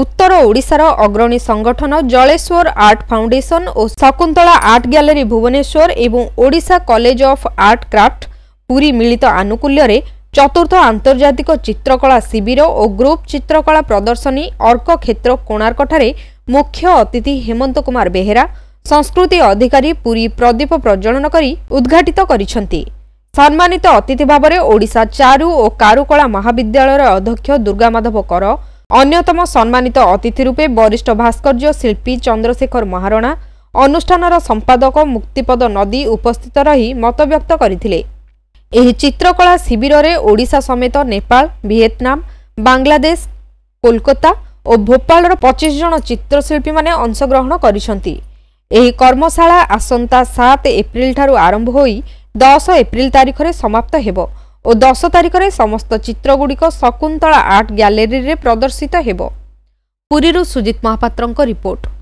ଉତ୍ତର ଓଡ଼ିଶାର ଅଗ୍ରଣୀ ସଂଗଠନ ଜଳେଶ୍ୱର ଆର୍ଟ ଫାଉଣ୍ଡେସନ ଓ ଶକୁନ୍ତଳା ଆର୍ଟ ଗ୍ୟାଲେରୀ ଭୁବନେଶ୍ୱର ଏବଂ Odisha college of art craft Puri ମିଳିତ ଆନୁକୂଲ୍ୟରେ ଚତୁର୍ଥ ଆନ୍ତର୍ଜାତିକ ଚିତ୍ରକଳା ଶିବିର ଓ ଗ୍ରୁପ୍ ଚିତ୍ରକଳା ପ୍ରଦର୍ଶନୀ ଅର୍କକ୍ଷେତ୍ର କୋଣାର୍କଠାରେ ମୁଖ୍ୟ ଅତିଥି ହେମନ୍ତ କୁମାର ବେହେରା ସଂସ୍କୃତି ଅଧିକାରୀ ପୁରୀ ପ୍ରଦୀପ ପ୍ରଜ୍ୱଳନ କରି ଉଦ୍ଘାଟିତ କରିଛନ୍ତି ସମ୍ମାନିତ ଅତିଥି ଭାବରେ ଓଡ଼ିଶା ଚାରୁ ଓ କାରୁକଳା ମହାବିଦ୍ୟାଳୟର ଅଧ୍ୟକ୍ଷ ଦୁର୍ଗାମାଧବ କର ଅନ୍ୟତମ ସମ୍ମାନିତ ଅତିଥି ରୂପେ ବରିଷ୍ଠ ଭାସ୍କର୍ଯ୍ୟ ଶିଳ୍ପୀ ଚନ୍ଦ୍ରଶେଖର ମହାରଣା ଅନୁଷ୍ଠାନର ସମ୍ପାଦକ ମୁକ୍ତିପଦ ନଦୀ ଉପସ୍ଥିତ ରହି ମତବ୍ୟକ୍ତ କରିଥିଲେ ଏହି ଚିତ୍ରକଳା ଶିବିରରେ ଓଡ଼ିଶା ସମେତ ନେପାଳ ଭିଏତନାମ ବାଂଲାଦେଶ କୋଲକାତା ଓ ଭୋପାଳର ପଚିଶ ଜଣ ଚିତ୍ରଶିଳ୍ପୀମାନେ ଅଂଶଗ୍ରହଣ କରିଛନ୍ତି ଏହି କର୍ମଶାଳା ଆସନ୍ତା ସାତ ଏପ୍ରିଲ୍ଠାରୁ ଆରମ୍ଭ ହୋଇ ଦଶ ଏପ୍ରିଲ୍ ତାରିଖରେ ସମାପ୍ତ ହେବ ଓ ଦଶ ତାରିଖରେ ସମସ୍ତ ଚିତ୍ରଗୁଡ଼ିକ ଶକୁନ୍ତଳା ଆର୍ଟ ଗ୍ୟାଲେରୀରେ ପ୍ରଦର୍ଶିତ ହେବ ପୁରୀରୁ ସୁଜିତ ମହାପାତ୍ରଙ୍କ ରିପୋର୍ଟ